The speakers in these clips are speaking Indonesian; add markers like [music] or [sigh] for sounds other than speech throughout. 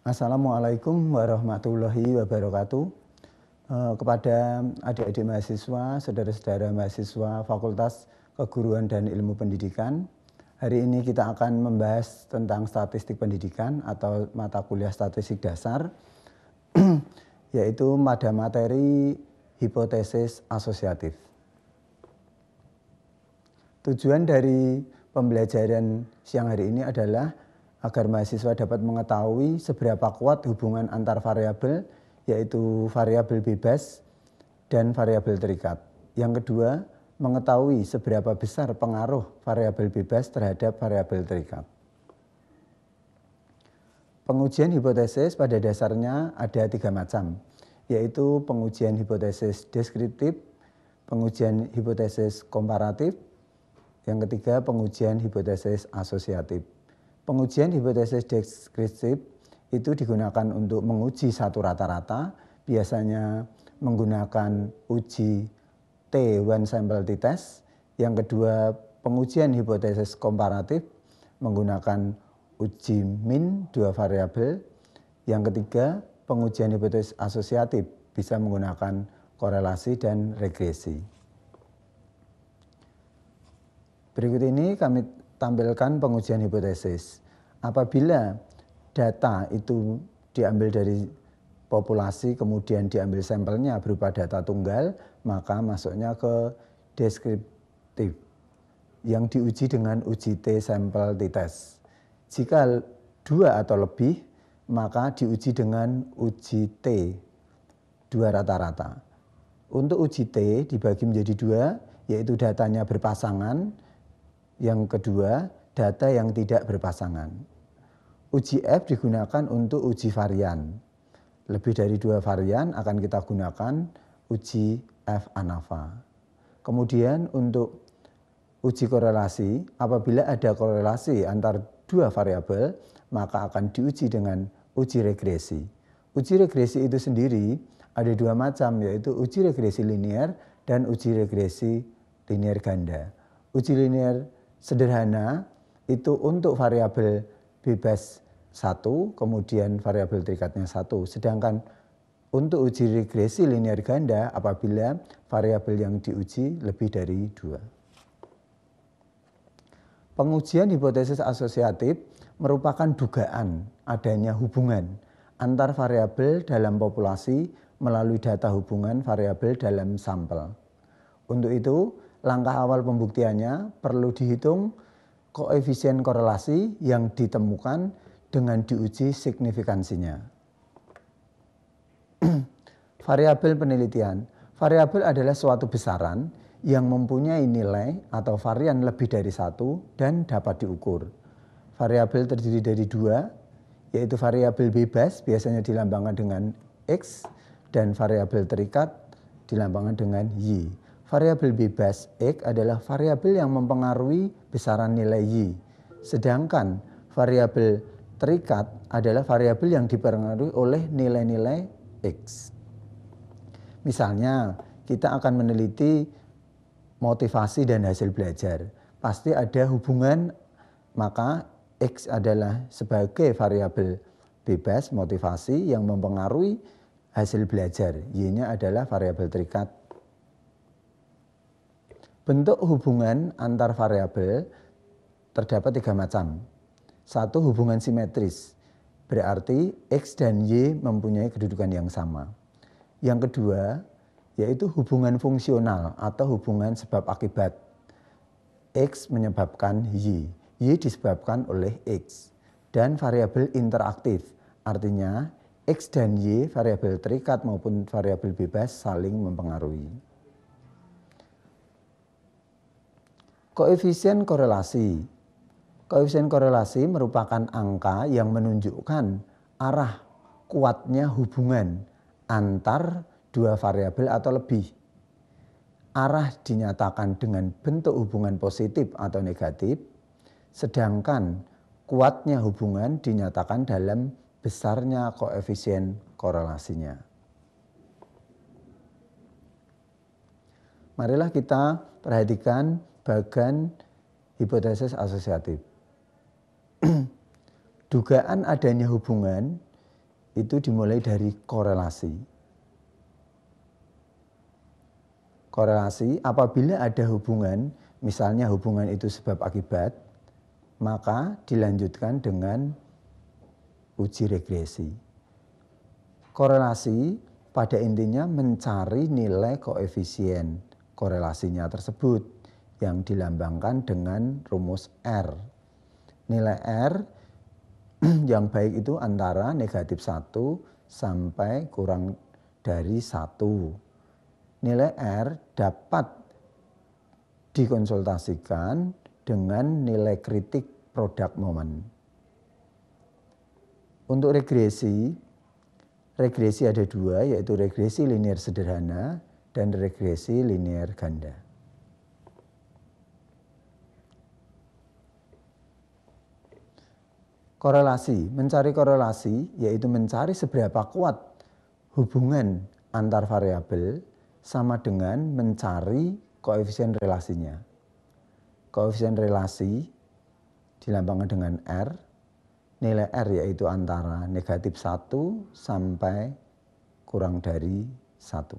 Assalamualaikum warahmatullahi wabarakatuh. Eh, kepada adik-adik mahasiswa, saudara-saudara mahasiswa Fakultas Keguruan dan Ilmu Pendidikan, hari ini kita akan membahas tentang statistik pendidikan atau mata kuliah statistik dasar, [clears throat] yaitu pada materi hipotesis asosiatif. Tujuan dari pembelajaran siang hari ini adalah agar mahasiswa dapat mengetahui seberapa kuat hubungan antar variabel yaitu variabel bebas dan variabel terikat. Yang kedua, mengetahui seberapa besar pengaruh variabel bebas terhadap variabel terikat. Pengujian hipotesis pada dasarnya ada tiga macam, yaitu pengujian hipotesis deskriptif, pengujian hipotesis komparatif, yang ketiga pengujian hipotesis asosiatif pengujian hipotesis deskriptif itu digunakan untuk menguji satu rata-rata, biasanya menggunakan uji T one sample t test. Yang kedua, pengujian hipotesis komparatif menggunakan uji min dua variabel. Yang ketiga, pengujian hipotesis asosiatif bisa menggunakan korelasi dan regresi. Berikut ini kami tampilkan pengujian hipotesis apabila data itu diambil dari populasi kemudian diambil sampelnya berupa data tunggal maka masuknya ke deskriptif yang diuji dengan uji T sampel T test. Jika dua atau lebih maka diuji dengan uji T dua rata-rata. Untuk uji T dibagi menjadi dua yaitu datanya berpasangan yang kedua data yang tidak berpasangan. Uji F digunakan untuk uji varian. Lebih dari dua varian akan kita gunakan uji F ANAVA. Kemudian untuk uji korelasi, apabila ada korelasi antar dua variabel, maka akan diuji dengan uji regresi. Uji regresi itu sendiri ada dua macam, yaitu uji regresi linier dan uji regresi linier ganda. Uji linier sederhana itu untuk variabel bebas satu, kemudian variabel terikatnya satu. Sedangkan untuk uji regresi linear ganda apabila variabel yang diuji lebih dari dua. Pengujian hipotesis asosiatif merupakan dugaan adanya hubungan antar variabel dalam populasi melalui data hubungan variabel dalam sampel. Untuk itu, langkah awal pembuktiannya perlu dihitung koefisien korelasi yang ditemukan dengan diuji signifikansinya. [clears throat] Variabel penelitian. Variabel adalah suatu besaran yang mempunyai nilai atau varian lebih dari satu dan dapat diukur. Variabel terdiri dari dua, yaitu variabel bebas biasanya dilambangkan dengan X dan variabel terikat dilambangkan dengan Y. Variabel bebas X adalah variabel yang mempengaruhi besaran nilai Y. Sedangkan variabel terikat adalah variabel yang dipengaruhi oleh nilai-nilai X. Misalnya, kita akan meneliti motivasi dan hasil belajar. Pasti ada hubungan, maka X adalah sebagai variabel bebas motivasi yang mempengaruhi hasil belajar. Y-nya adalah variabel terikat Bentuk hubungan antar variabel terdapat tiga macam. Satu hubungan simetris, berarti X dan Y mempunyai kedudukan yang sama. Yang kedua, yaitu hubungan fungsional atau hubungan sebab akibat. X menyebabkan Y, Y disebabkan oleh X. Dan variabel interaktif, artinya X dan Y variabel terikat maupun variabel bebas saling mempengaruhi. koefisien korelasi. Koefisien korelasi merupakan angka yang menunjukkan arah kuatnya hubungan antar dua variabel atau lebih. Arah dinyatakan dengan bentuk hubungan positif atau negatif, sedangkan kuatnya hubungan dinyatakan dalam besarnya koefisien korelasinya. Marilah kita perhatikan bagan hipotesis asosiatif. [clears throat] Dugaan adanya hubungan itu dimulai dari korelasi. Korelasi apabila ada hubungan, misalnya hubungan itu sebab akibat, maka dilanjutkan dengan uji regresi. Korelasi pada intinya mencari nilai koefisien korelasinya tersebut yang dilambangkan dengan rumus R. Nilai R [clears throat] yang baik itu antara negatif 1 sampai kurang dari 1. Nilai R dapat dikonsultasikan dengan nilai kritik produk momen. Untuk regresi, regresi ada dua yaitu regresi linear sederhana dan regresi linear ganda. korelasi, mencari korelasi yaitu mencari seberapa kuat hubungan antar variabel sama dengan mencari koefisien relasinya. Koefisien relasi dilambangkan dengan R. Nilai R yaitu antara negatif 1 sampai kurang dari 1.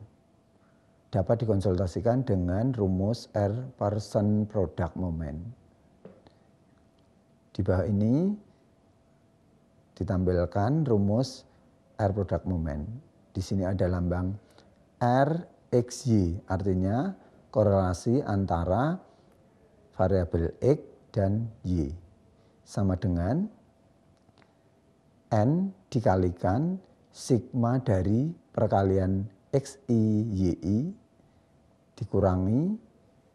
Dapat dikonsultasikan dengan rumus R person product moment. Di bawah ini ditampilkan rumus R product moment. Di sini ada lambang R Y artinya korelasi antara variabel X dan Y sama dengan N dikalikan sigma dari perkalian XI YI dikurangi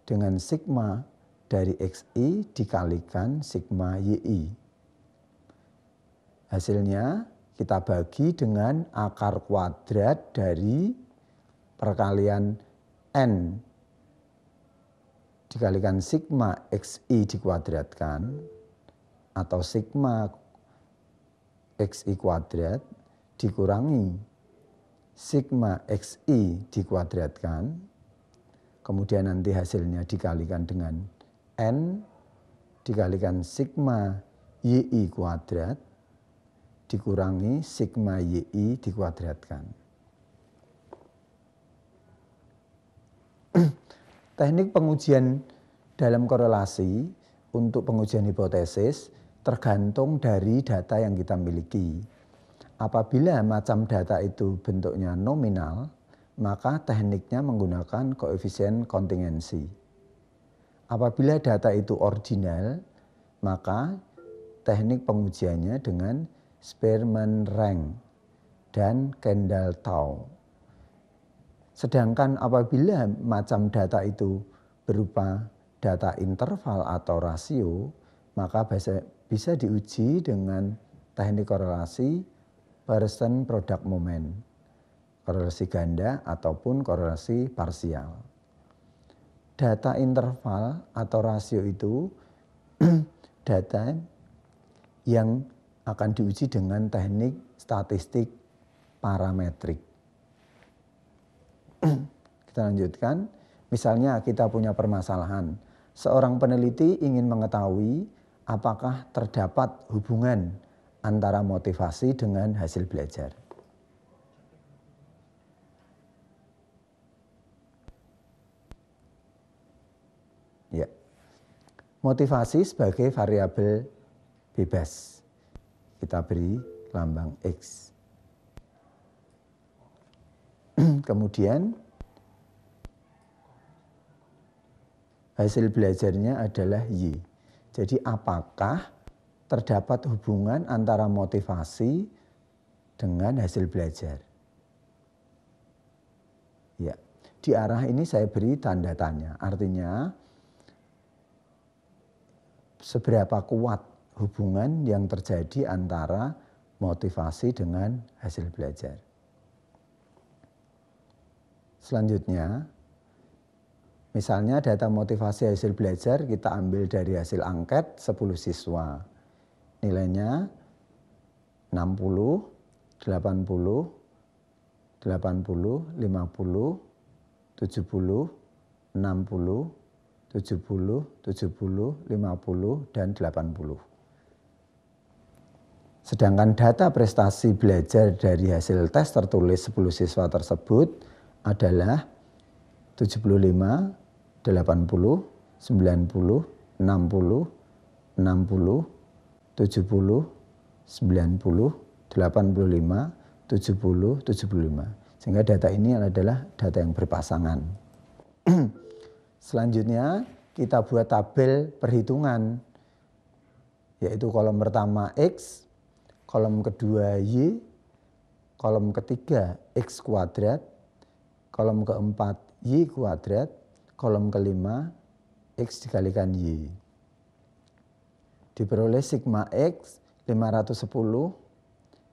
dengan sigma dari XI dikalikan sigma YI Hasilnya kita bagi dengan akar kuadrat dari perkalian N dikalikan sigma xi dikuadratkan atau sigma xi kuadrat dikurangi sigma xi dikuadratkan kemudian nanti hasilnya dikalikan dengan n dikalikan sigma yi kuadrat dikurangi sigma yi dikuadratkan. [clears throat] Teknik pengujian dalam korelasi untuk pengujian hipotesis tergantung dari data yang kita miliki. Apabila macam data itu bentuknya nominal, maka tekniknya menggunakan koefisien kontingensi. Apabila data itu ordinal, maka teknik pengujiannya dengan Spearman Rank, dan Kendall Tau. Sedangkan apabila macam data itu berupa data interval atau rasio, maka bisa, bisa diuji dengan teknik korelasi Pearson product moment, korelasi ganda ataupun korelasi parsial. Data interval atau rasio itu [clears throat] data yang akan diuji dengan teknik statistik parametrik. [clears throat] kita lanjutkan. Misalnya kita punya permasalahan. Seorang peneliti ingin mengetahui apakah terdapat hubungan antara motivasi dengan hasil belajar. Ya. Motivasi sebagai variabel bebas kita beri lambang X. [clears throat] Kemudian hasil belajarnya adalah Y. Jadi apakah terdapat hubungan antara motivasi dengan hasil belajar? Ya, di arah ini saya beri tanda tanya. Artinya seberapa kuat hubungan yang terjadi antara motivasi dengan hasil belajar. Selanjutnya, misalnya data motivasi hasil belajar kita ambil dari hasil angket 10 siswa. Nilainya 60, 80, 80, 50, 70, 60, 70, 70, 50, dan 80. Sedangkan data prestasi belajar dari hasil tes tertulis 10 siswa tersebut adalah 75, 80, 90, 60, 60, 70, 90, 85, 70, 75. Sehingga data ini adalah data yang berpasangan. [clears throat] Selanjutnya kita buat tabel perhitungan yaitu kolom pertama X, kolom kedua Y, kolom ketiga X kuadrat, kolom keempat Y kuadrat, kolom kelima X dikalikan Y. Diperoleh sigma X 510,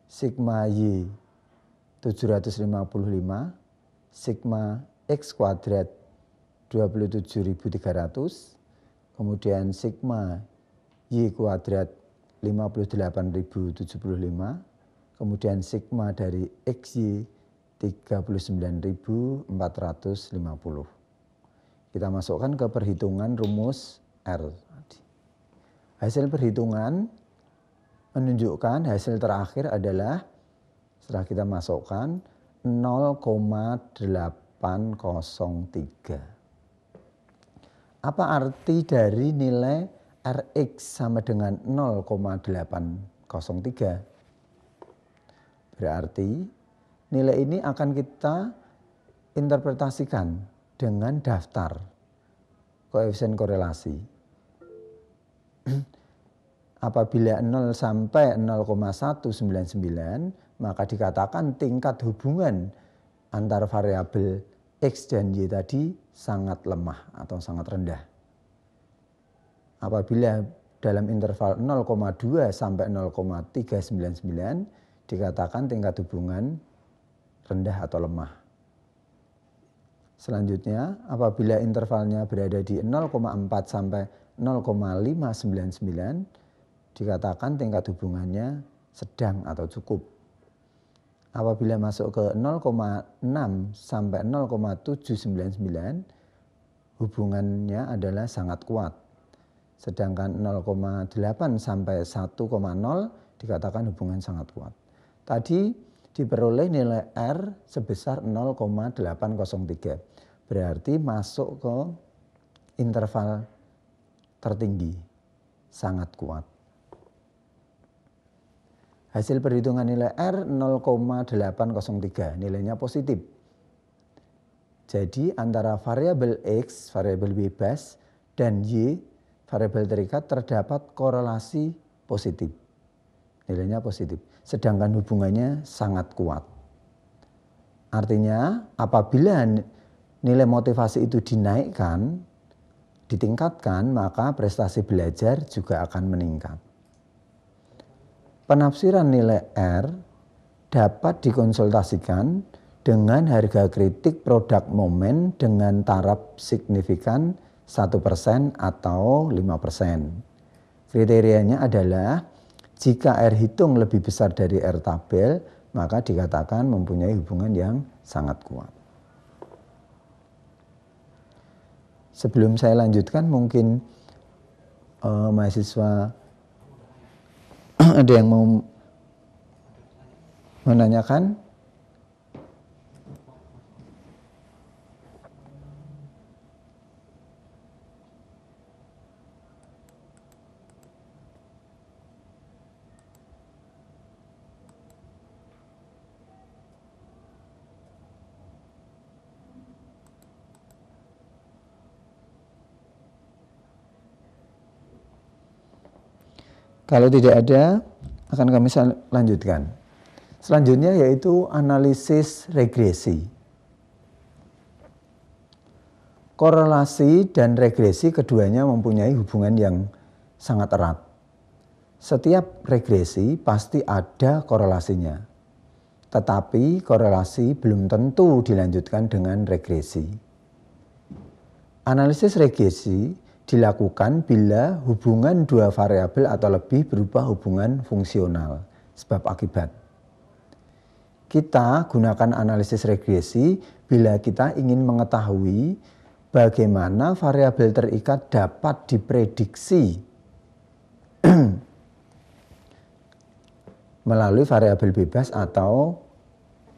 sigma Y 755, sigma X kuadrat 27.300, kemudian sigma Y kuadrat 58.075, kemudian sigma dari XY 39.450. Kita masukkan ke perhitungan rumus R. Hasil perhitungan menunjukkan hasil terakhir adalah setelah kita masukkan 0,803. Apa arti dari nilai Rx sama dengan 0,803. Berarti nilai ini akan kita interpretasikan dengan daftar koefisien korelasi. [clears throat] Apabila 0 sampai 0,199, maka dikatakan tingkat hubungan antar variabel X dan Y tadi sangat lemah atau sangat rendah. Apabila dalam interval 0,2 sampai 0,399 dikatakan tingkat hubungan rendah atau lemah. Selanjutnya, apabila intervalnya berada di 0,4 sampai 0,599 dikatakan tingkat hubungannya sedang atau cukup. Apabila masuk ke 0,6 sampai 0,799 hubungannya adalah sangat kuat. Sedangkan 0,8 sampai 1,0 dikatakan hubungan sangat kuat. Tadi diperoleh nilai R sebesar 0,803. Berarti masuk ke interval tertinggi, sangat kuat. Hasil perhitungan nilai R 0,803, nilainya positif. Jadi antara variabel X, variabel bebas, dan Y variabel terikat terdapat korelasi positif. Nilainya positif. Sedangkan hubungannya sangat kuat. Artinya apabila nilai motivasi itu dinaikkan, ditingkatkan, maka prestasi belajar juga akan meningkat. Penafsiran nilai R dapat dikonsultasikan dengan harga kritik produk momen dengan taraf signifikan satu persen atau lima persen. Kriterianya adalah jika R hitung lebih besar dari R tabel, maka dikatakan mempunyai hubungan yang sangat kuat. Sebelum saya lanjutkan, mungkin uh, mahasiswa [clears throat] ada yang mau menanyakan Kalau tidak ada, akan kami lanjutkan. Selanjutnya yaitu analisis regresi. Korelasi dan regresi keduanya mempunyai hubungan yang sangat erat. Setiap regresi pasti ada korelasinya. Tetapi korelasi belum tentu dilanjutkan dengan regresi. Analisis regresi dilakukan bila hubungan dua variabel atau lebih berupa hubungan fungsional sebab akibat. Kita gunakan analisis regresi bila kita ingin mengetahui bagaimana variabel terikat dapat diprediksi [clears throat] melalui variabel bebas atau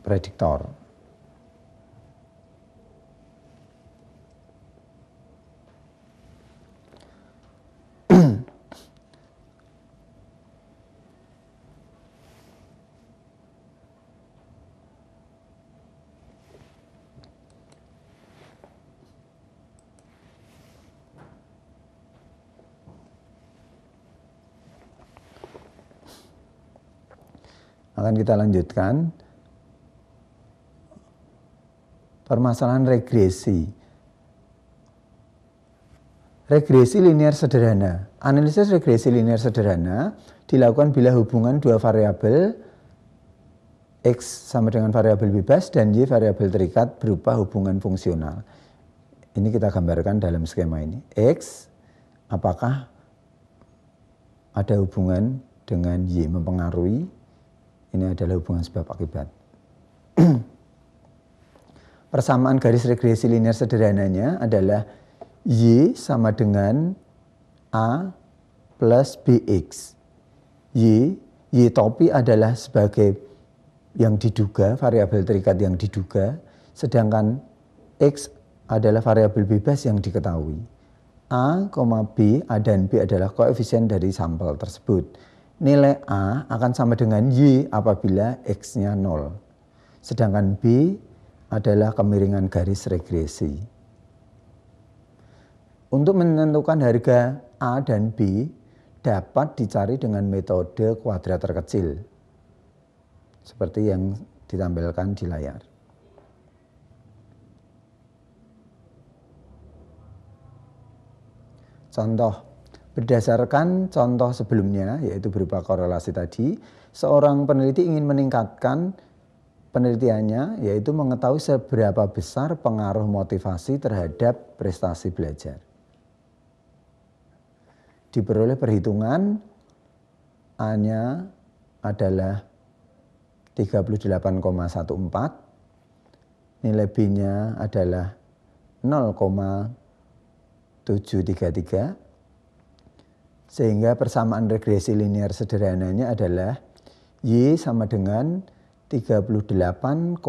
prediktor. akan kita lanjutkan permasalahan regresi. Regresi linear sederhana. Analisis regresi linear sederhana dilakukan bila hubungan dua variabel x sama dengan variabel bebas dan y variabel terikat berupa hubungan fungsional. Ini kita gambarkan dalam skema ini. X apakah ada hubungan dengan y mempengaruhi ini adalah hubungan sebab akibat. [clears throat] Persamaan garis regresi linear sederhananya adalah Y sama dengan A plus BX. Y, Y topi adalah sebagai yang diduga, variabel terikat yang diduga, sedangkan X adalah variabel bebas yang diketahui. A, B, A dan B adalah koefisien dari sampel tersebut nilai A akan sama dengan Y apabila X-nya 0. Sedangkan B adalah kemiringan garis regresi. Untuk menentukan harga A dan B dapat dicari dengan metode kuadrat terkecil. Seperti yang ditampilkan di layar. Contoh Berdasarkan contoh sebelumnya, yaitu berupa korelasi tadi, seorang peneliti ingin meningkatkan penelitiannya, yaitu mengetahui seberapa besar pengaruh motivasi terhadap prestasi belajar. Diperoleh perhitungan A-nya adalah 38,14, nilai B-nya adalah 0,733, sehingga persamaan regresi linear sederhananya adalah Y sama dengan 38,14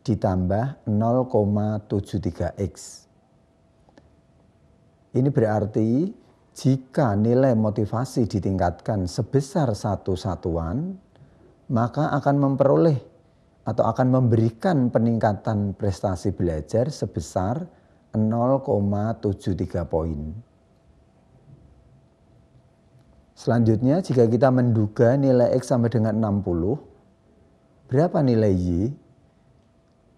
ditambah 0,73x. Ini berarti jika nilai motivasi ditingkatkan sebesar satu satuan, maka akan memperoleh atau akan memberikan peningkatan prestasi belajar sebesar 0,73 poin. Selanjutnya jika kita menduga nilai X sama dengan 60, berapa nilai Y?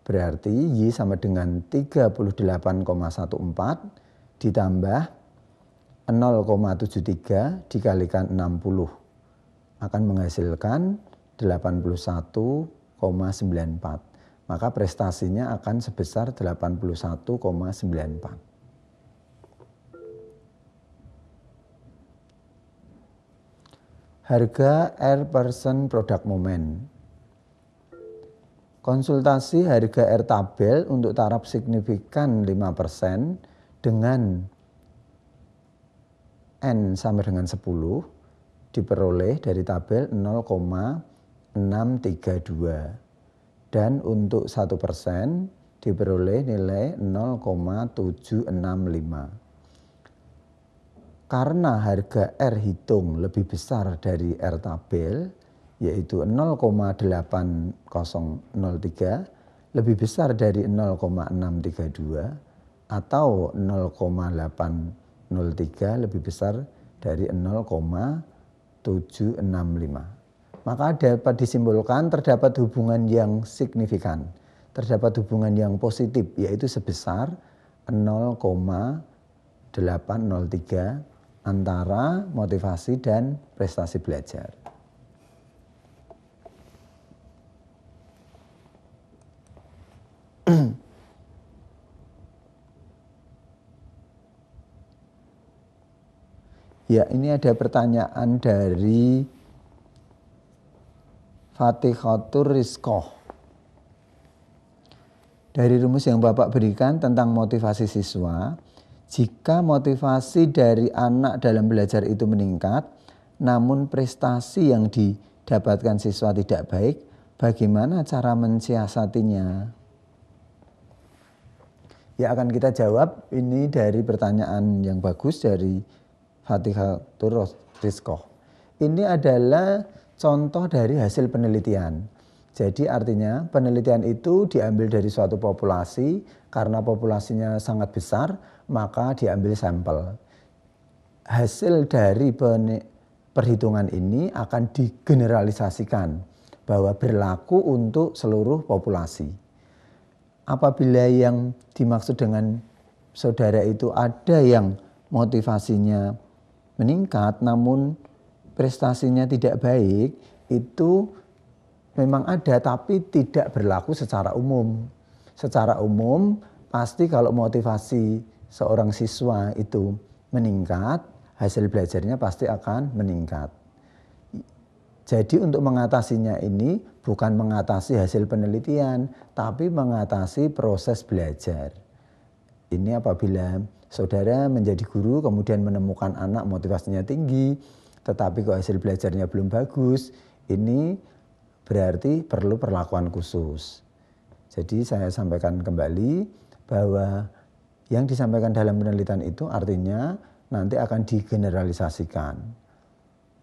Berarti Y sama dengan 38,14 ditambah 0,73 dikalikan 60 akan menghasilkan 81,94. Maka prestasinya akan sebesar 81,94. harga air person product moment. Konsultasi harga air tabel untuk taraf signifikan 5% dengan N sama dengan 10 diperoleh dari tabel 0,632 dan untuk 1% diperoleh nilai 0,765 karena harga R hitung lebih besar dari R tabel yaitu 0,8003 lebih besar dari 0,632 atau 0,803 lebih besar dari 0,765. Maka dapat disimpulkan terdapat hubungan yang signifikan, terdapat hubungan yang positif yaitu sebesar 0,803 antara motivasi dan prestasi belajar. [clears throat] ya, ini ada pertanyaan dari Fatihatur Rizkoh. Dari rumus yang Bapak berikan tentang motivasi siswa, jika motivasi dari anak dalam belajar itu meningkat, namun prestasi yang didapatkan siswa tidak baik, bagaimana cara mensiasatinya? Ya akan kita jawab ini dari pertanyaan yang bagus dari Fatihah Turos Rizkoh. Ini adalah contoh dari hasil penelitian. Jadi artinya penelitian itu diambil dari suatu populasi karena populasinya sangat besar maka diambil sampel. Hasil dari perhitungan ini akan digeneralisasikan bahwa berlaku untuk seluruh populasi. Apabila yang dimaksud dengan saudara itu ada yang motivasinya meningkat namun prestasinya tidak baik, itu memang ada tapi tidak berlaku secara umum. Secara umum pasti kalau motivasi seorang siswa itu meningkat, hasil belajarnya pasti akan meningkat. Jadi untuk mengatasinya ini bukan mengatasi hasil penelitian, tapi mengatasi proses belajar. Ini apabila saudara menjadi guru kemudian menemukan anak motivasinya tinggi, tetapi kok hasil belajarnya belum bagus, ini berarti perlu perlakuan khusus. Jadi saya sampaikan kembali bahwa yang disampaikan dalam penelitian itu artinya nanti akan digeneralisasikan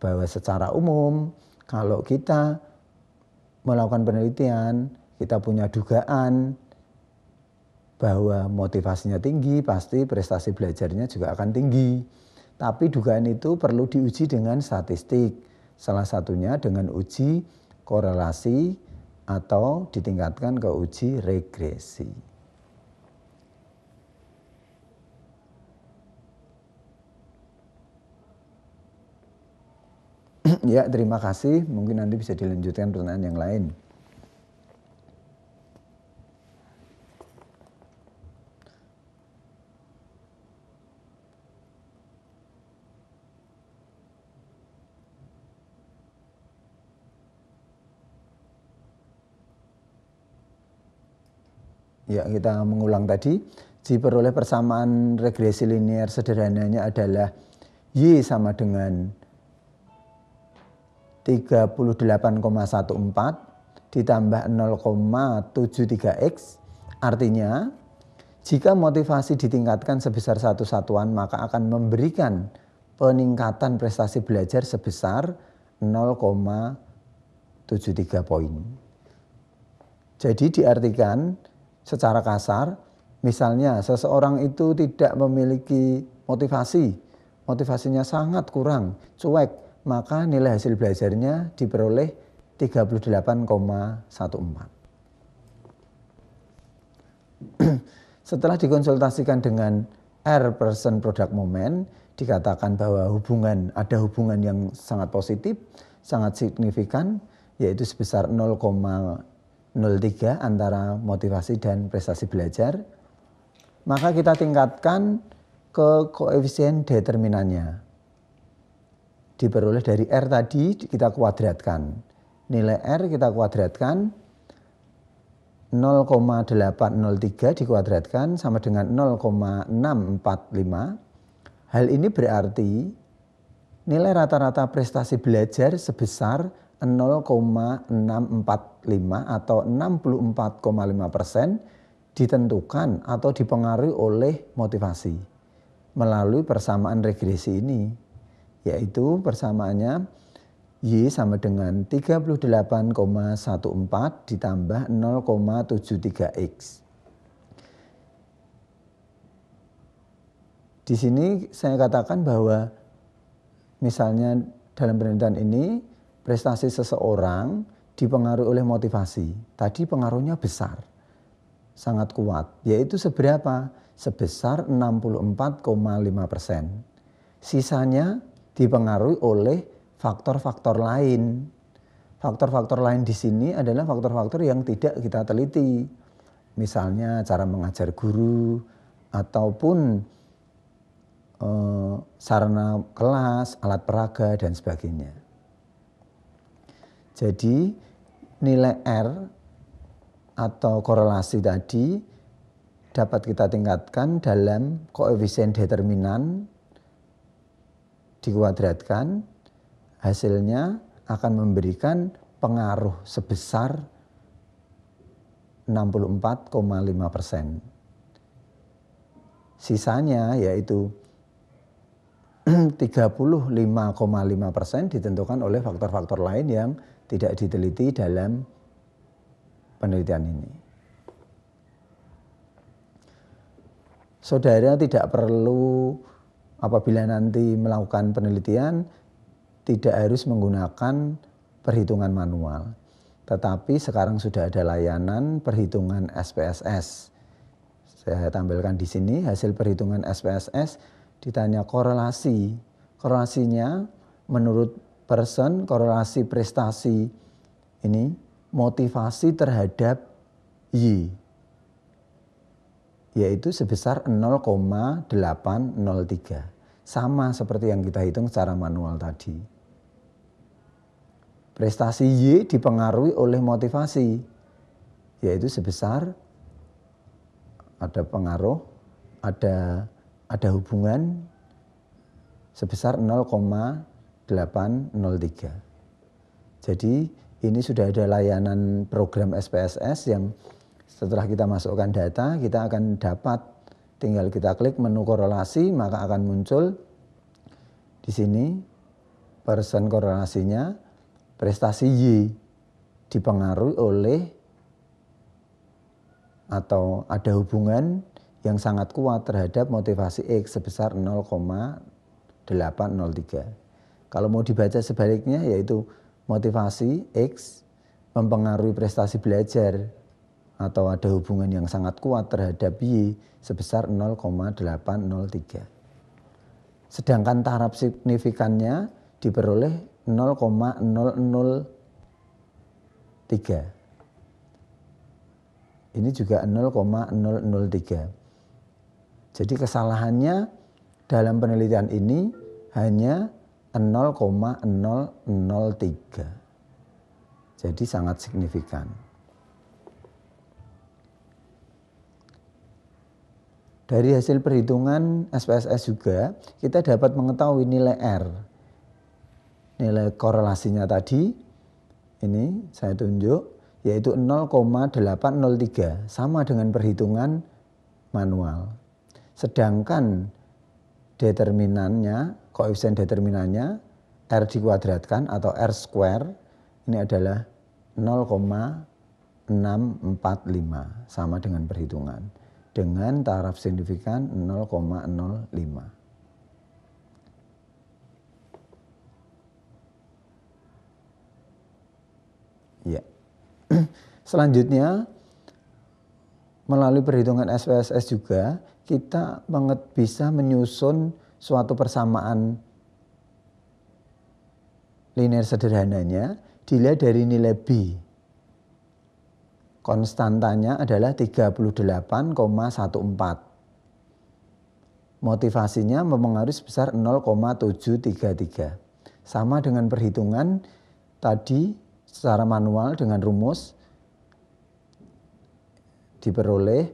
bahwa secara umum kalau kita melakukan penelitian kita punya dugaan bahwa motivasinya tinggi pasti prestasi belajarnya juga akan tinggi tapi dugaan itu perlu diuji dengan statistik salah satunya dengan uji korelasi atau ditingkatkan ke uji regresi. [clears throat] ya, terima kasih. Mungkin nanti bisa dilanjutkan pertanyaan yang lain. Ya, kita mengulang tadi. Diperoleh persamaan regresi linear sederhananya adalah Y sama dengan 38,14 ditambah 0,73x artinya jika motivasi ditingkatkan sebesar satu satuan maka akan memberikan peningkatan prestasi belajar sebesar 0,73 poin. Jadi diartikan secara kasar misalnya seseorang itu tidak memiliki motivasi, motivasinya sangat kurang, cuek, maka nilai hasil belajarnya diperoleh 38,14. [clears throat] Setelah dikonsultasikan dengan R person product moment, dikatakan bahwa hubungan ada hubungan yang sangat positif, sangat signifikan yaitu sebesar 0,03 antara motivasi dan prestasi belajar. Maka kita tingkatkan ke koefisien determinannya diperoleh dari R tadi kita kuadratkan. Nilai R kita kuadratkan 0,803 dikuadratkan sama dengan 0,645. Hal ini berarti nilai rata-rata prestasi belajar sebesar 0,645 atau 64,5 persen ditentukan atau dipengaruhi oleh motivasi melalui persamaan regresi ini yaitu persamaannya Y sama dengan 38,14 ditambah 0,73X. Di sini saya katakan bahwa misalnya dalam penelitian ini prestasi seseorang dipengaruhi oleh motivasi. Tadi pengaruhnya besar, sangat kuat, yaitu seberapa? Sebesar 64,5 persen. Sisanya dipengaruhi oleh faktor-faktor lain. Faktor-faktor lain di sini adalah faktor-faktor yang tidak kita teliti. Misalnya cara mengajar guru ataupun eh, sarana kelas, alat peraga dan sebagainya. Jadi nilai R atau korelasi tadi dapat kita tingkatkan dalam koefisien determinan dikuadratkan, hasilnya akan memberikan pengaruh sebesar 64,5 persen. Sisanya yaitu 35,5 [clears throat] persen ditentukan oleh faktor-faktor lain yang tidak diteliti dalam penelitian ini. Saudara tidak perlu apabila nanti melakukan penelitian tidak harus menggunakan perhitungan manual. Tetapi sekarang sudah ada layanan perhitungan SPSS. Saya tampilkan di sini hasil perhitungan SPSS ditanya korelasi. Korelasinya menurut persen korelasi prestasi ini motivasi terhadap Y yaitu sebesar 0,803. Sama seperti yang kita hitung secara manual tadi. Prestasi Y dipengaruhi oleh motivasi, yaitu sebesar ada pengaruh, ada ada hubungan sebesar 0,803. Jadi ini sudah ada layanan program SPSS yang setelah kita masukkan data, kita akan dapat tinggal kita klik menu korelasi maka akan muncul di sini persen korelasinya prestasi Y dipengaruhi oleh atau ada hubungan yang sangat kuat terhadap motivasi X sebesar 0,803. Kalau mau dibaca sebaliknya yaitu motivasi X mempengaruhi prestasi belajar atau ada hubungan yang sangat kuat terhadap Y sebesar 0,803. Sedangkan taraf signifikannya diperoleh 0,003. Ini juga 0,003. Jadi kesalahannya dalam penelitian ini hanya 0,003. Jadi sangat signifikan. Dari hasil perhitungan SPSS juga kita dapat mengetahui nilai R. Nilai korelasinya tadi ini saya tunjuk yaitu 0,803 sama dengan perhitungan manual. Sedangkan determinannya, koefisien determinannya R dikuadratkan atau R square ini adalah 0,645 sama dengan perhitungan dengan taraf signifikan 0,05. Ya. [clears throat] Selanjutnya melalui perhitungan SPSS juga kita banget bisa menyusun suatu persamaan linear sederhananya dilihat dari nilai B konstantanya adalah 38,14. Motivasinya mempengaruhi sebesar 0,733. Sama dengan perhitungan tadi secara manual dengan rumus diperoleh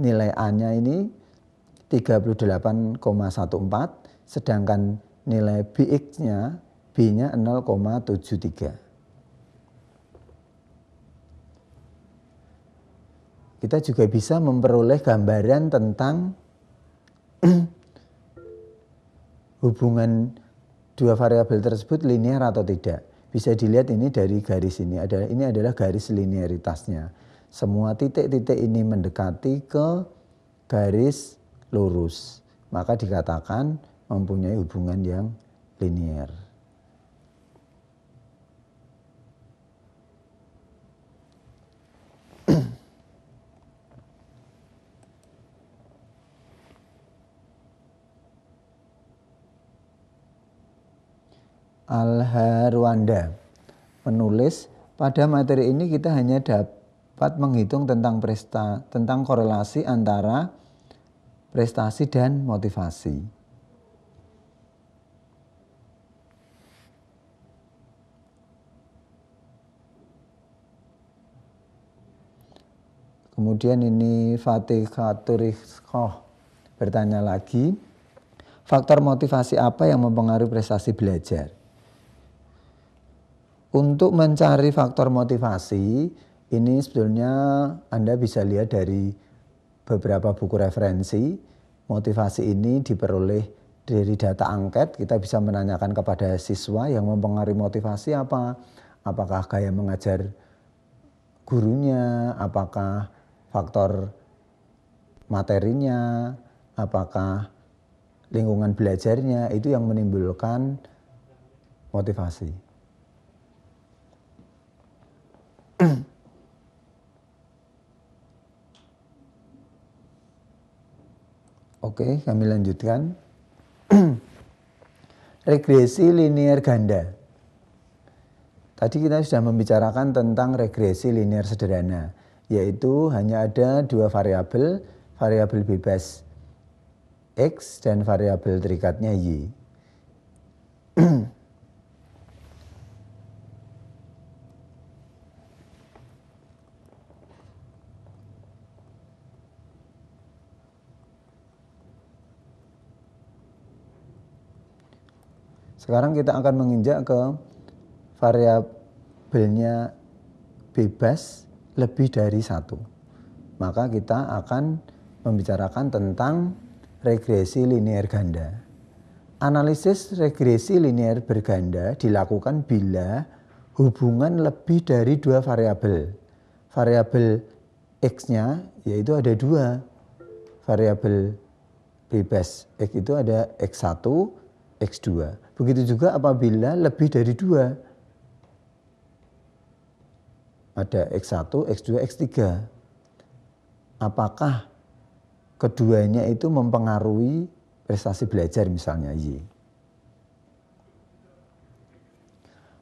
nilai A-nya ini 38,14 sedangkan nilai BX-nya B-nya 0,73. kita juga bisa memperoleh gambaran tentang [clears throat] hubungan dua variabel tersebut linear atau tidak. Bisa dilihat ini dari garis ini adalah ini adalah garis linearitasnya. Semua titik-titik ini mendekati ke garis lurus, maka dikatakan mempunyai hubungan yang linear. Al-Harwanda, penulis, pada materi ini kita hanya dapat menghitung tentang presta, tentang korelasi antara prestasi dan motivasi. Kemudian ini Fatih Khaturikoh bertanya lagi, faktor motivasi apa yang mempengaruhi prestasi belajar? Untuk mencari faktor motivasi, ini sebetulnya Anda bisa lihat dari beberapa buku referensi. Motivasi ini diperoleh dari data angket, kita bisa menanyakan kepada siswa yang mempengaruhi motivasi apa, apakah gaya mengajar gurunya, apakah faktor materinya, apakah lingkungan belajarnya, itu yang menimbulkan motivasi. [clears throat] Oke, kami lanjutkan. [clears throat] regresi linear ganda. Tadi kita sudah membicarakan tentang regresi linear sederhana, yaitu hanya ada dua variabel, variabel bebas x dan variabel terikatnya y. [clears throat] Sekarang kita akan menginjak ke variabelnya bebas lebih dari satu. Maka kita akan membicarakan tentang regresi linier ganda. Analisis regresi linier berganda dilakukan bila hubungan lebih dari dua variabel. Variabel x-nya yaitu ada dua. Variabel bebas x itu ada x1, X2. Begitu juga apabila lebih dari dua. Ada X1, X2, X3. Apakah keduanya itu mempengaruhi prestasi belajar misalnya Y.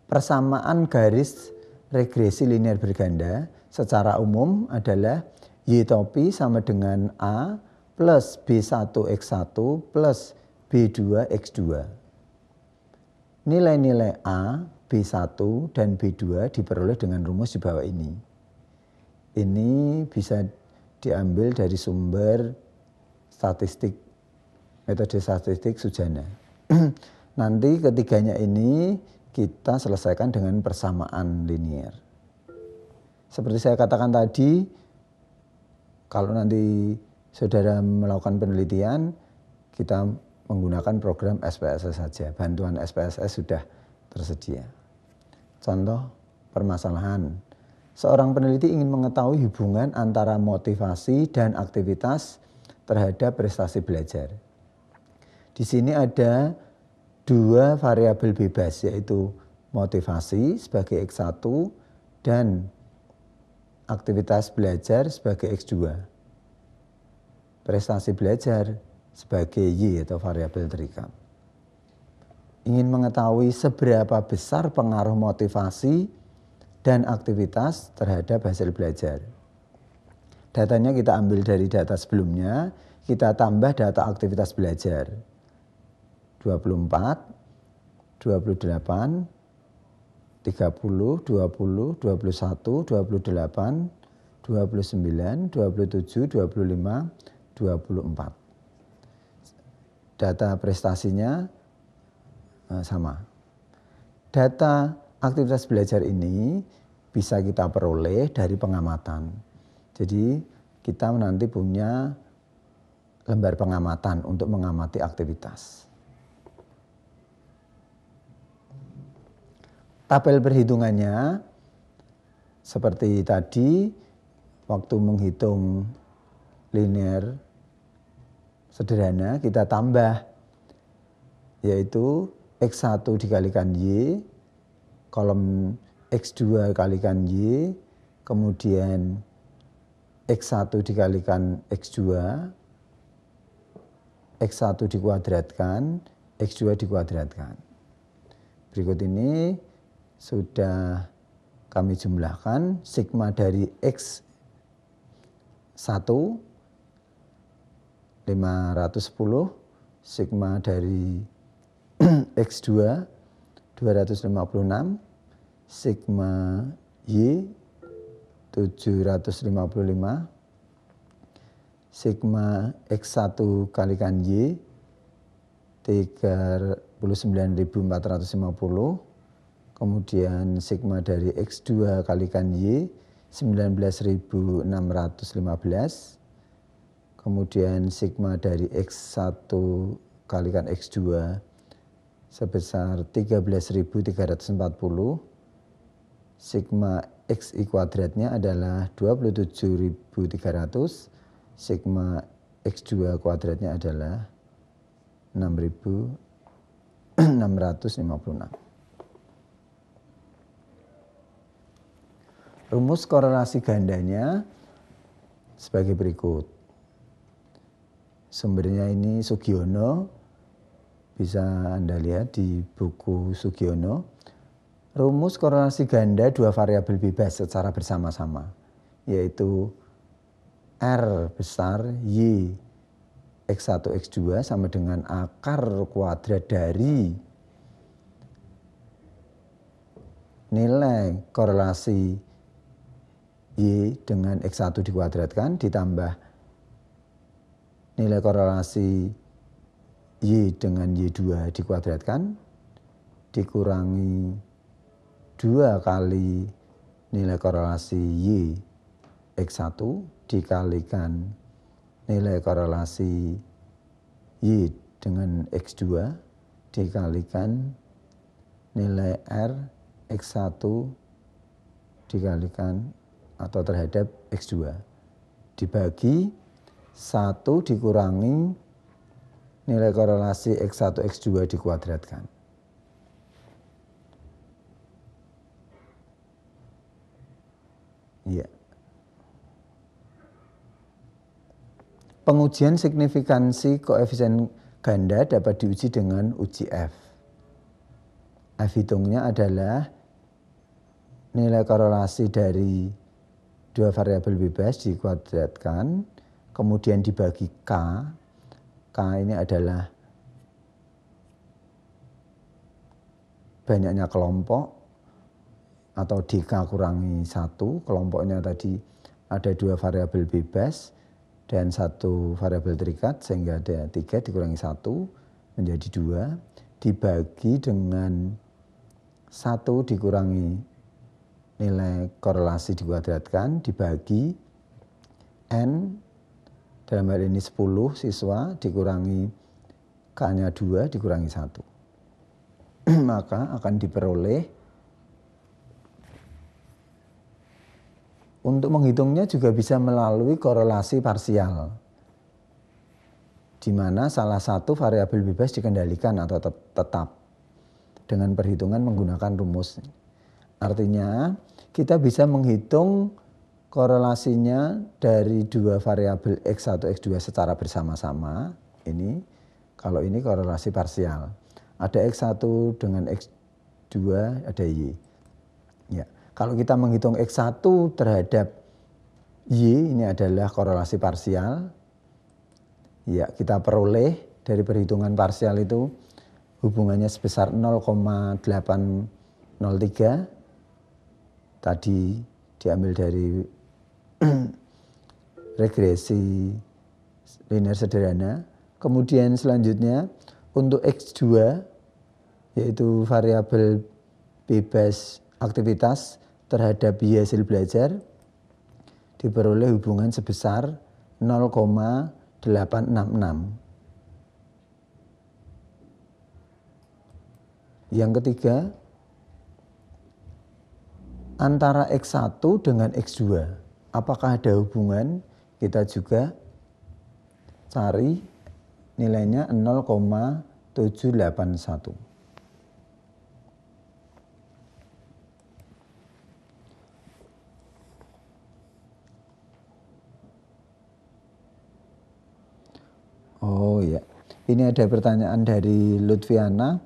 Persamaan garis regresi linear berganda secara umum adalah Y topi sama dengan A plus B1 X1 plus B2 X2. Nilai-nilai A, B1 dan B2 diperoleh dengan rumus di bawah ini. Ini bisa diambil dari sumber statistik metode statistik Sujana. [clears throat] Nanti ketiganya ini kita selesaikan dengan persamaan linier. Seperti saya katakan tadi, kalau nanti saudara melakukan penelitian, kita menggunakan program SPSS saja. Bantuan SPSS sudah tersedia. Contoh permasalahan. Seorang peneliti ingin mengetahui hubungan antara motivasi dan aktivitas terhadap prestasi belajar. Di sini ada dua variabel bebas yaitu motivasi sebagai X1 dan aktivitas belajar sebagai X2. Prestasi belajar sebagai Y atau variabel terikat. Ingin mengetahui seberapa besar pengaruh motivasi dan aktivitas terhadap hasil belajar. Datanya kita ambil dari data sebelumnya, kita tambah data aktivitas belajar. 24, 28, 30, 20, 21, 28, 29, 27, 25, 24 data prestasinya eh, sama. Data aktivitas belajar ini bisa kita peroleh dari pengamatan. Jadi kita nanti punya lembar pengamatan untuk mengamati aktivitas. Tabel perhitungannya seperti tadi waktu menghitung linear sederhana kita tambah yaitu X1 dikalikan Y, kolom X2 kalikan Y, kemudian X1 dikalikan X2, X1 dikuadratkan, X2 dikuadratkan. Berikut ini sudah kami jumlahkan sigma dari X1 510 sigma dari [clears throat] X2 256 sigma Y 755 sigma X1 kalikan Y 39.450 kemudian sigma dari X2 kalikan Y 19.615 kemudian sigma dari X1 kalikan X2 sebesar 13.340 sigma xi kuadratnya adalah 27.300 sigma x2 kuadratnya adalah 6.656 rumus korelasi gandanya sebagai berikut Sumbernya ini Sugiono, bisa Anda lihat di buku Sugiono. Rumus korelasi ganda dua variabel bebas secara bersama-sama, yaitu R besar Y X1, X2 sama dengan akar kuadrat dari nilai korelasi Y dengan X1 dikuadratkan ditambah nilai korelasi Y dengan Y2 dikuadratkan dikurangi 2 kali nilai korelasi Y X1 dikalikan nilai korelasi Y dengan X2 dikalikan nilai R X1 dikalikan atau terhadap X2 dibagi 1 dikurangi nilai korelasi X1, X2 dikuadratkan. Iya. Pengujian signifikansi koefisien ganda dapat diuji dengan uji F. F hitungnya adalah nilai korelasi dari dua variabel bebas dikuadratkan kemudian dibagi K. K ini adalah banyaknya kelompok atau DK kurangi satu kelompoknya tadi ada dua variabel bebas dan satu variabel terikat sehingga ada tiga dikurangi satu menjadi dua dibagi dengan satu dikurangi nilai korelasi dikuadratkan dibagi n dalam hal ini 10 siswa dikurangi K-nya 2 dikurangi 1. [clears throat] Maka akan diperoleh untuk menghitungnya juga bisa melalui korelasi parsial. Di mana salah satu variabel bebas dikendalikan atau tetap dengan perhitungan menggunakan rumus. Artinya, kita bisa menghitung korelasinya dari dua variabel X1, X2 secara bersama-sama ini kalau ini korelasi parsial. Ada X1 dengan X2 ada Y. Ya. Kalau kita menghitung X1 terhadap Y ini adalah korelasi parsial. Ya, kita peroleh dari perhitungan parsial itu hubungannya sebesar 0,803 tadi diambil dari [clears throat] regresi linear sederhana. Kemudian selanjutnya untuk X2 yaitu variabel bebas aktivitas terhadap biaya hasil belajar diperoleh hubungan sebesar 0,866. Yang ketiga, antara X1 dengan X2 apakah ada hubungan kita juga cari nilainya 0,781 Oh ya, ini ada pertanyaan dari Lutfiana.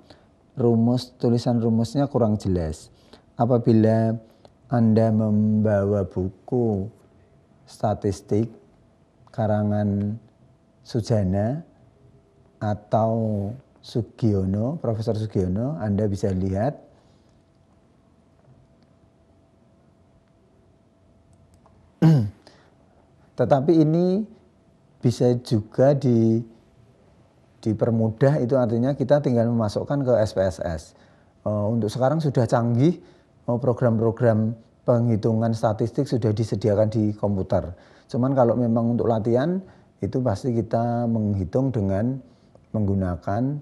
Rumus tulisan rumusnya kurang jelas. Apabila anda membawa buku statistik karangan Sujana atau Sugiono, Profesor Sugiono, Anda bisa lihat [clears throat] Tetapi ini bisa juga di dipermudah itu artinya kita tinggal memasukkan ke SPSS. Eh, untuk sekarang sudah canggih mau program-program penghitungan statistik sudah disediakan di komputer. Cuman kalau memang untuk latihan itu pasti kita menghitung dengan menggunakan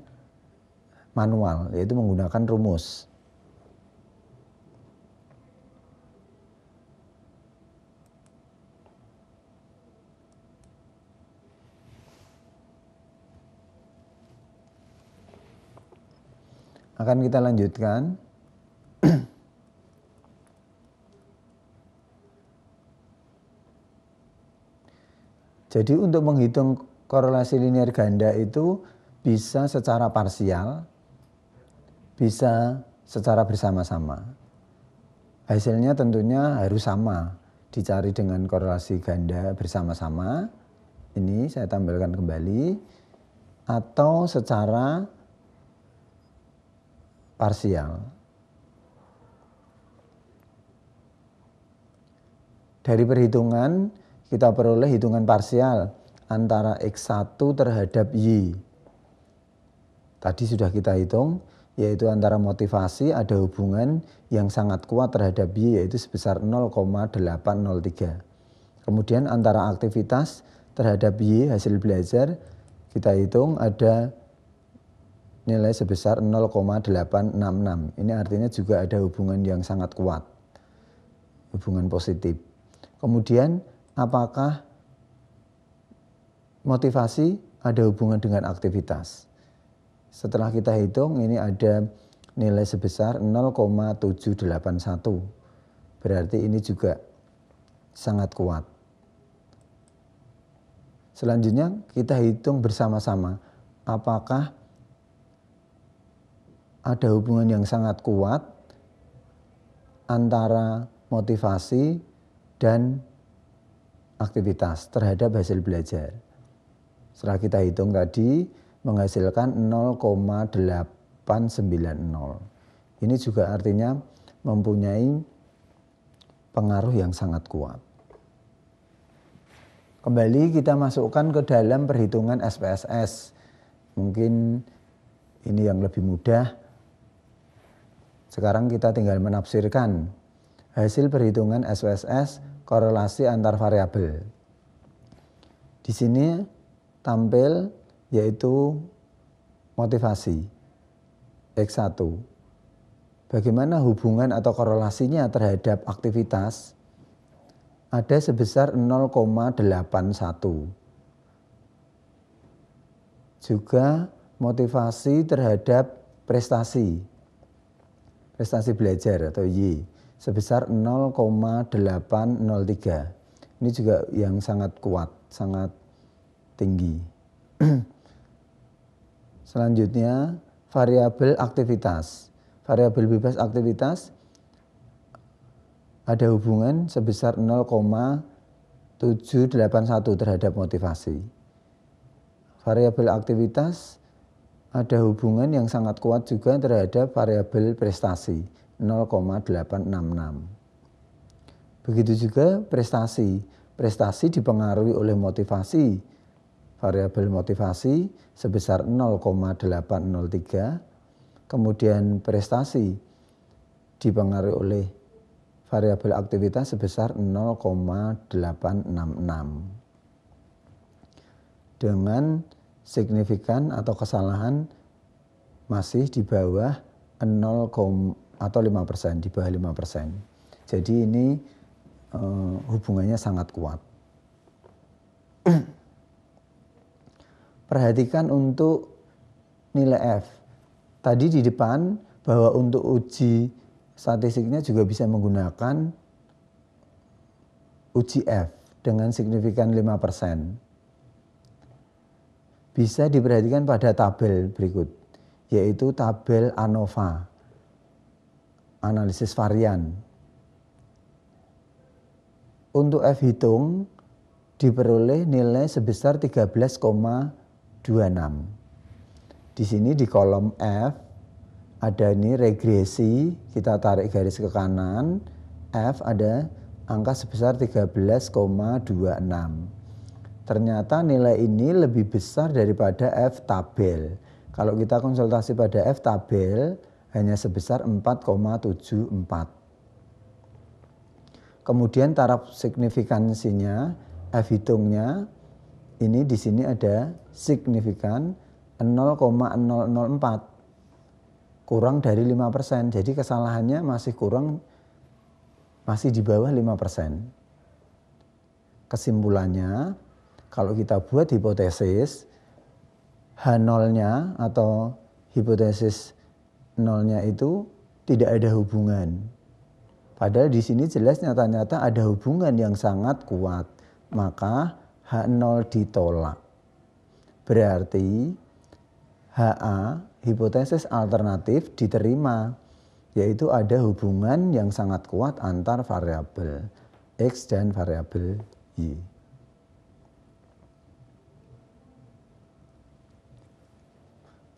manual, yaitu menggunakan rumus. Akan kita lanjutkan. [clears throat] Jadi untuk menghitung korelasi linear ganda itu bisa secara parsial, bisa secara bersama-sama. Hasilnya tentunya harus sama, dicari dengan korelasi ganda bersama-sama. Ini saya tampilkan kembali atau secara parsial. Dari perhitungan kita peroleh hitungan parsial antara X1 terhadap Y. Tadi sudah kita hitung, yaitu antara motivasi ada hubungan yang sangat kuat terhadap Y yaitu sebesar 0,803. Kemudian antara aktivitas terhadap Y hasil belajar kita hitung ada nilai sebesar 0,866. Ini artinya juga ada hubungan yang sangat kuat, hubungan positif. Kemudian apakah motivasi ada hubungan dengan aktivitas. Setelah kita hitung ini ada nilai sebesar 0,781. Berarti ini juga sangat kuat. Selanjutnya kita hitung bersama-sama apakah ada hubungan yang sangat kuat antara motivasi dan aktivitas terhadap hasil belajar. Setelah kita hitung tadi menghasilkan 0,890. Ini juga artinya mempunyai pengaruh yang sangat kuat. Kembali kita masukkan ke dalam perhitungan SPSS. Mungkin ini yang lebih mudah. Sekarang kita tinggal menafsirkan hasil perhitungan SPSS korelasi antar variabel. Di sini tampil yaitu motivasi X1. Bagaimana hubungan atau korelasinya terhadap aktivitas ada sebesar 0,81. Juga motivasi terhadap prestasi. Prestasi belajar atau Y sebesar 0,803. Ini juga yang sangat kuat, sangat tinggi. [clears throat] Selanjutnya variabel aktivitas. Variabel bebas aktivitas ada hubungan sebesar 0,781 terhadap motivasi. Variabel aktivitas ada hubungan yang sangat kuat juga terhadap variabel prestasi. 0,866. Begitu juga prestasi. Prestasi dipengaruhi oleh motivasi. Variabel motivasi sebesar 0,803. Kemudian prestasi dipengaruhi oleh variabel aktivitas sebesar 0,866 dengan signifikan atau kesalahan masih di bawah 0, atau 5% di bawah 5%. Jadi ini uh, hubungannya sangat kuat. [clears throat] Perhatikan untuk nilai F. Tadi di depan bahwa untuk uji statistiknya juga bisa menggunakan uji F dengan signifikan 5%. Bisa diperhatikan pada tabel berikut, yaitu tabel ANOVA analisis varian. Untuk F hitung diperoleh nilai sebesar 13,26. Di sini di kolom F ada ini regresi, kita tarik garis ke kanan, F ada angka sebesar 13,26. Ternyata nilai ini lebih besar daripada F tabel. Kalau kita konsultasi pada F tabel, hanya sebesar 4,74. Kemudian taraf signifikansinya, F hitungnya, ini di sini ada signifikan 0,004 kurang dari 5%. Jadi kesalahannya masih kurang masih di bawah 5%. Kesimpulannya, kalau kita buat hipotesis H0-nya atau hipotesis nolnya itu tidak ada hubungan. Padahal di sini jelas nyata-nyata ada hubungan yang sangat kuat. Maka H0 ditolak. Berarti HA, hipotesis alternatif diterima, yaitu ada hubungan yang sangat kuat antar variabel X dan variabel Y.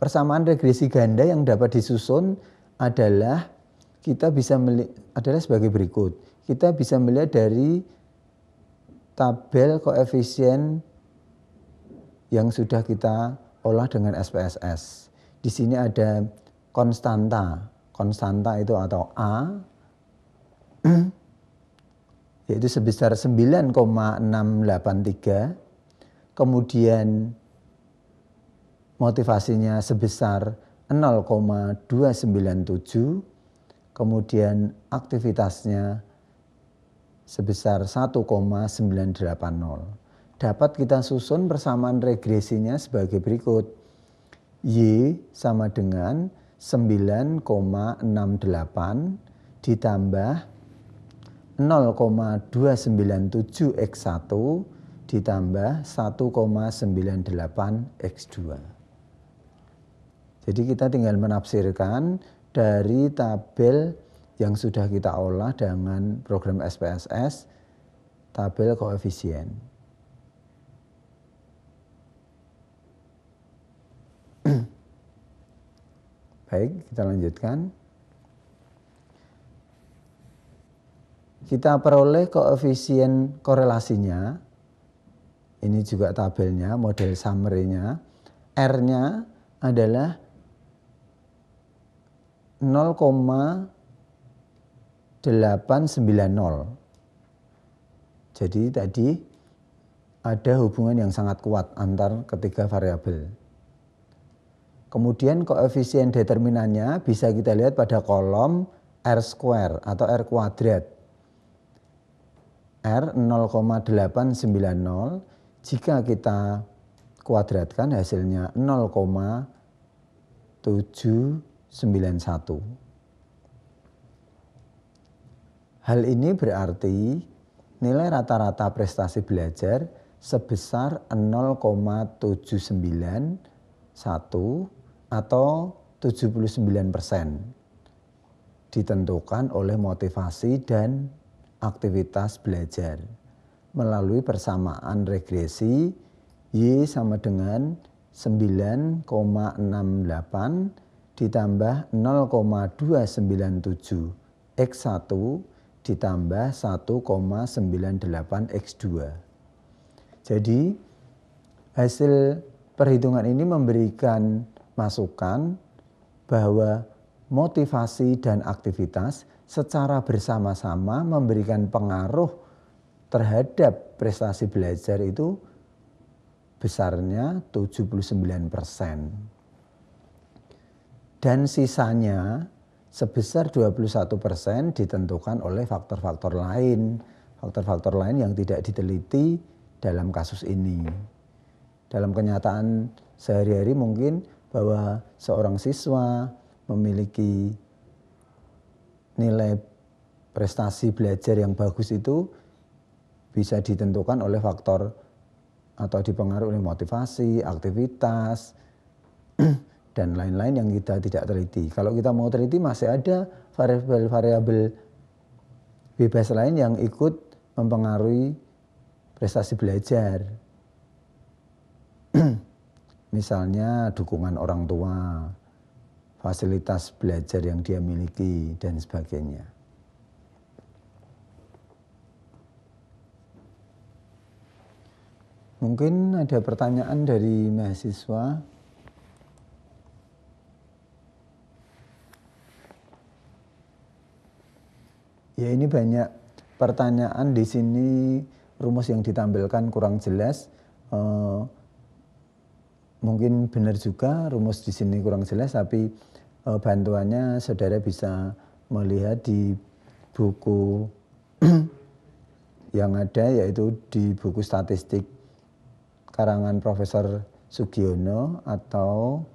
persamaan regresi ganda yang dapat disusun adalah kita bisa melihat adalah sebagai berikut. Kita bisa melihat dari tabel koefisien yang sudah kita olah dengan SPSS. Di sini ada konstanta. Konstanta itu atau A [clears throat] yaitu sebesar 9,683. Kemudian motivasinya sebesar 0,297, kemudian aktivitasnya sebesar 1,980. Dapat kita susun persamaan regresinya sebagai berikut. Y sama dengan 9,68 ditambah 0,297 X1 ditambah 1,98 X2. Jadi kita tinggal menafsirkan dari tabel yang sudah kita olah dengan program SPSS tabel koefisien. [clears throat] Baik, kita lanjutkan. Kita peroleh koefisien korelasinya. Ini juga tabelnya, model summary-nya. R-nya adalah 0,890. Jadi tadi ada hubungan yang sangat kuat antar ketiga variabel. Kemudian koefisien determinannya bisa kita lihat pada kolom R square atau R kuadrat. R 0,890 jika kita kuadratkan hasilnya 0,7 91. Hal ini berarti nilai rata-rata prestasi belajar sebesar 0,791 atau 79 persen ditentukan oleh motivasi dan aktivitas belajar melalui persamaan regresi Y sama dengan 9,68 ditambah 0,297 X1 ditambah 1,98 X2. Jadi hasil perhitungan ini memberikan masukan bahwa motivasi dan aktivitas secara bersama-sama memberikan pengaruh terhadap prestasi belajar itu besarnya 79 persen dan sisanya sebesar 21 persen ditentukan oleh faktor-faktor lain, faktor-faktor lain yang tidak diteliti dalam kasus ini. Dalam kenyataan sehari-hari mungkin bahwa seorang siswa memiliki nilai prestasi belajar yang bagus itu bisa ditentukan oleh faktor atau dipengaruhi oleh motivasi, aktivitas, [clears throat] dan lain-lain yang kita tidak teliti. Kalau kita mau teliti masih ada variabel-variabel bebas lain yang ikut mempengaruhi prestasi belajar. [clears throat] Misalnya dukungan orang tua, fasilitas belajar yang dia miliki dan sebagainya. Mungkin ada pertanyaan dari mahasiswa. Ya ini banyak pertanyaan di sini rumus yang ditampilkan kurang jelas. Uh, mungkin benar juga rumus di sini kurang jelas, tapi uh, bantuannya saudara bisa melihat di buku [clears throat] yang ada yaitu di buku statistik karangan Profesor Sugiono atau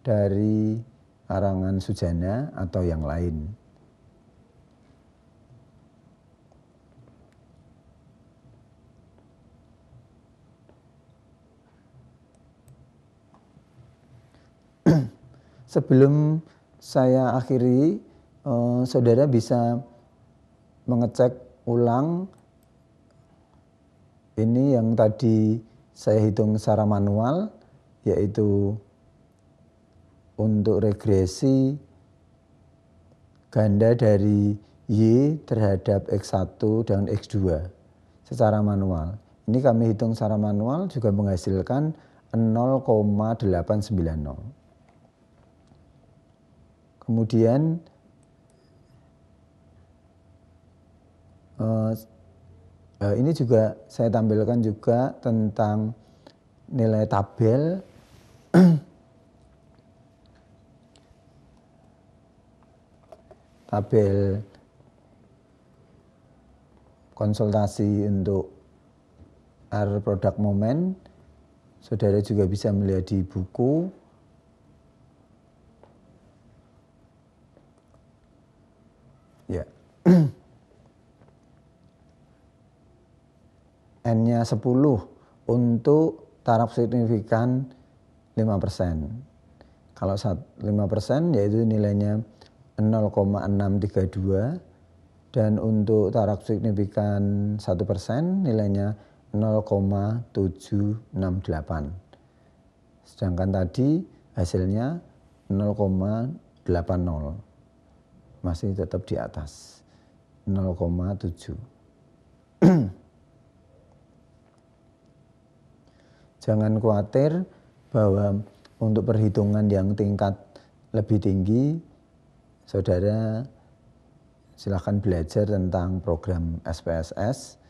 dari karangan Sujana atau yang lain. sebelum saya akhiri, eh, saudara bisa mengecek ulang ini yang tadi saya hitung secara manual, yaitu untuk regresi ganda dari Y terhadap X1 dan X2 secara manual. Ini kami hitung secara manual juga menghasilkan 0,890. Kemudian eh, eh, ini juga saya tampilkan juga tentang nilai tabel. tabel konsultasi untuk R product moment. Saudara juga bisa melihat di buku Ya. [clears throat] N-nya 10 untuk taraf signifikan 5%. Kalau 5% yaitu nilainya 0,632 dan untuk taraf signifikan 1% nilainya 0,768. Sedangkan tadi hasilnya 0,80 masih tetap di atas 0,7. [clears throat] Jangan khawatir bahwa untuk perhitungan yang tingkat lebih tinggi, saudara silahkan belajar tentang program SPSS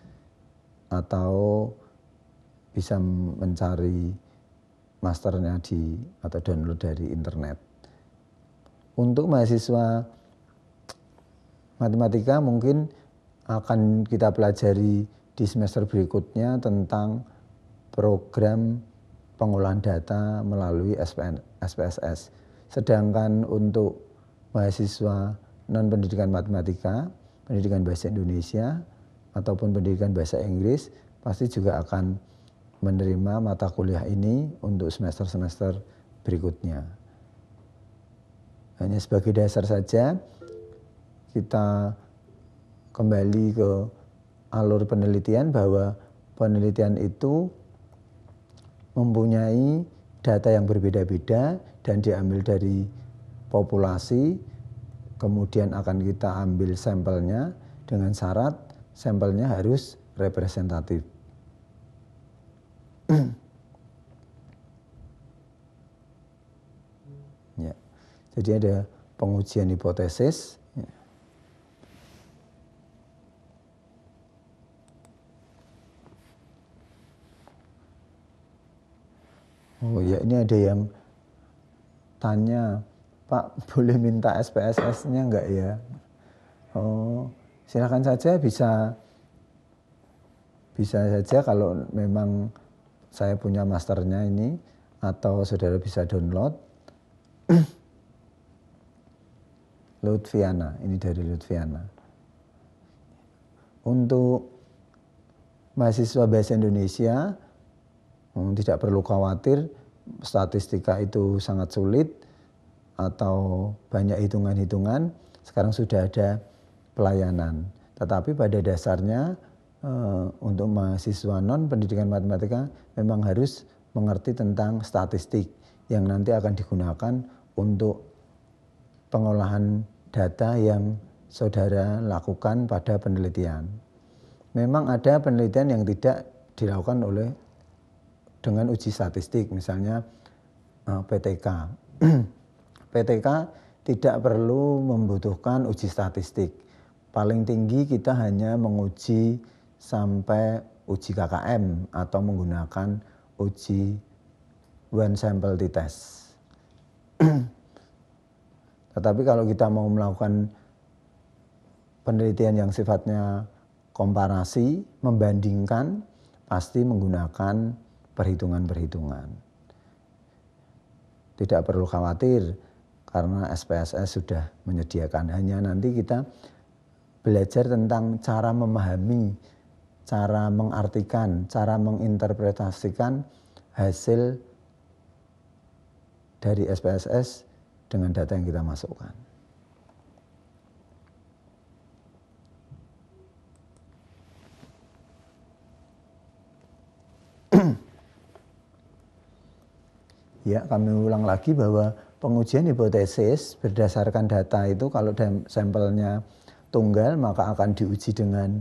atau bisa mencari masternya di atau download dari internet. Untuk mahasiswa matematika mungkin akan kita pelajari di semester berikutnya tentang program pengolahan data melalui SPN, SPSS. Sedangkan untuk mahasiswa non pendidikan matematika, pendidikan bahasa Indonesia ataupun pendidikan bahasa Inggris pasti juga akan menerima mata kuliah ini untuk semester-semester berikutnya. Hanya sebagai dasar saja, kita kembali ke alur penelitian bahwa penelitian itu mempunyai data yang berbeda-beda dan diambil dari populasi kemudian akan kita ambil sampelnya dengan syarat sampelnya harus representatif. [clears throat] ya. Jadi ada pengujian hipotesis, Oh ya ini ada yang tanya, Pak [laughs] boleh minta SPSS-nya enggak ya? Oh silakan saja bisa bisa saja kalau memang saya punya masternya ini atau saudara bisa download [clears throat] Lutfiana ini dari Lutfiana untuk mahasiswa bahasa Indonesia Hmm, tidak perlu khawatir, statistika itu sangat sulit atau banyak hitungan-hitungan. Sekarang sudah ada pelayanan. Tetapi pada dasarnya eh, untuk mahasiswa non pendidikan matematika memang harus mengerti tentang statistik yang nanti akan digunakan untuk pengolahan data yang saudara lakukan pada penelitian. Memang ada penelitian yang tidak dilakukan oleh dengan uji statistik misalnya eh, PTK. [clears throat] PTK tidak perlu membutuhkan uji statistik. Paling tinggi kita hanya menguji sampai uji KKM atau menggunakan uji one sample test. [clears throat] Tetapi kalau kita mau melakukan penelitian yang sifatnya komparasi, membandingkan, pasti menggunakan perhitungan-perhitungan. Tidak perlu khawatir karena SPSS sudah menyediakan. Hanya nanti kita belajar tentang cara memahami, cara mengartikan, cara menginterpretasikan hasil dari SPSS dengan data yang kita masukkan. Ya, kami ulang lagi bahwa pengujian hipotesis berdasarkan data itu kalau sampelnya tunggal maka akan diuji dengan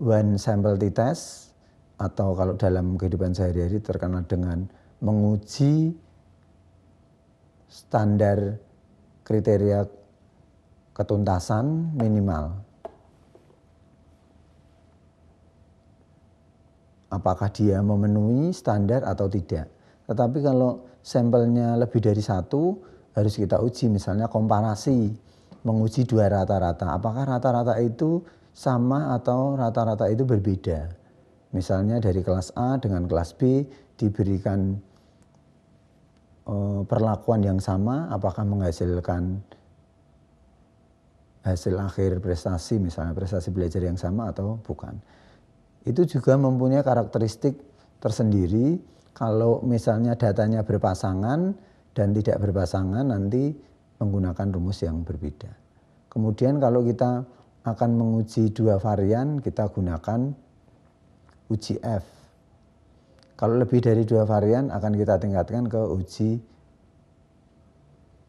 one sample t test atau kalau dalam kehidupan sehari-hari terkenal dengan menguji standar kriteria ketuntasan minimal. Apakah dia memenuhi standar atau tidak? Tetapi kalau sampelnya lebih dari satu harus kita uji misalnya komparasi menguji dua rata-rata apakah rata-rata itu sama atau rata-rata itu berbeda misalnya dari kelas A dengan kelas B diberikan eh, perlakuan yang sama apakah menghasilkan hasil akhir prestasi misalnya prestasi belajar yang sama atau bukan itu juga mempunyai karakteristik tersendiri kalau misalnya datanya berpasangan dan tidak berpasangan nanti menggunakan rumus yang berbeda. Kemudian kalau kita akan menguji dua varian kita gunakan uji F. Kalau lebih dari dua varian akan kita tingkatkan ke uji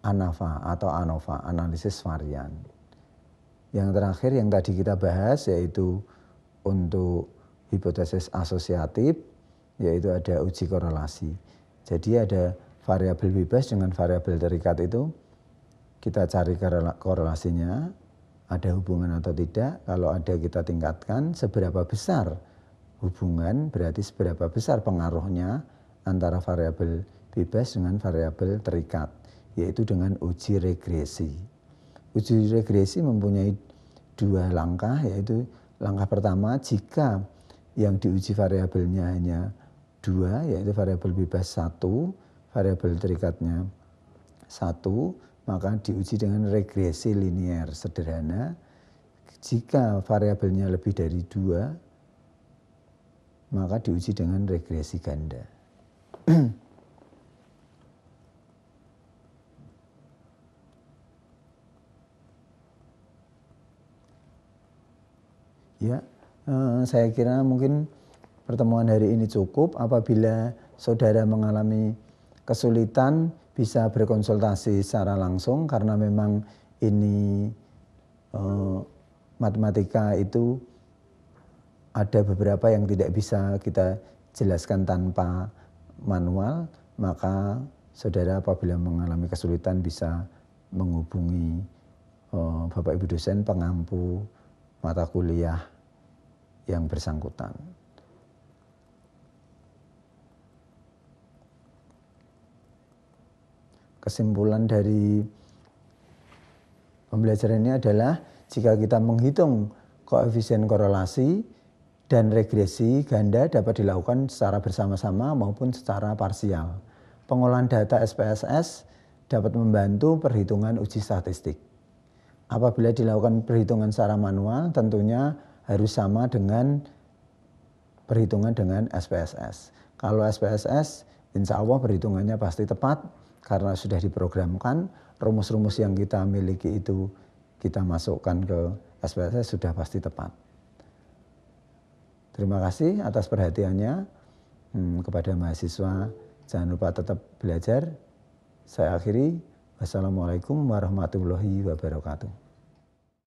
ANOVA atau ANOVA, analisis varian. Yang terakhir yang tadi kita bahas yaitu untuk hipotesis asosiatif yaitu ada uji korelasi. Jadi ada variabel bebas dengan variabel terikat itu kita cari korelasinya, ada hubungan atau tidak. Kalau ada kita tingkatkan seberapa besar hubungan berarti seberapa besar pengaruhnya antara variabel bebas dengan variabel terikat yaitu dengan uji regresi. Uji regresi mempunyai dua langkah yaitu langkah pertama jika yang diuji variabelnya hanya dua yaitu variabel bebas satu, variabel terikatnya satu, maka diuji dengan regresi linear sederhana. Jika variabelnya lebih dari dua, maka diuji dengan regresi ganda. [clears throat] ya, eh, saya kira mungkin pertemuan hari ini cukup. Apabila saudara mengalami kesulitan, bisa berkonsultasi secara langsung karena memang ini eh, matematika itu ada beberapa yang tidak bisa kita jelaskan tanpa manual, maka saudara apabila mengalami kesulitan bisa menghubungi eh, Bapak Ibu dosen pengampu mata kuliah yang bersangkutan. kesimpulan dari pembelajaran ini adalah jika kita menghitung koefisien korelasi dan regresi ganda dapat dilakukan secara bersama-sama maupun secara parsial. Pengolahan data SPSS dapat membantu perhitungan uji statistik. Apabila dilakukan perhitungan secara manual, tentunya harus sama dengan perhitungan dengan SPSS. Kalau SPSS, insya Allah perhitungannya pasti tepat, karena sudah diprogramkan rumus-rumus yang kita miliki itu kita masukkan ke SPSS sudah pasti tepat. Terima kasih atas perhatiannya hmm, kepada mahasiswa. Jangan lupa tetap belajar. Saya akhiri. Wassalamualaikum warahmatullahi wabarakatuh.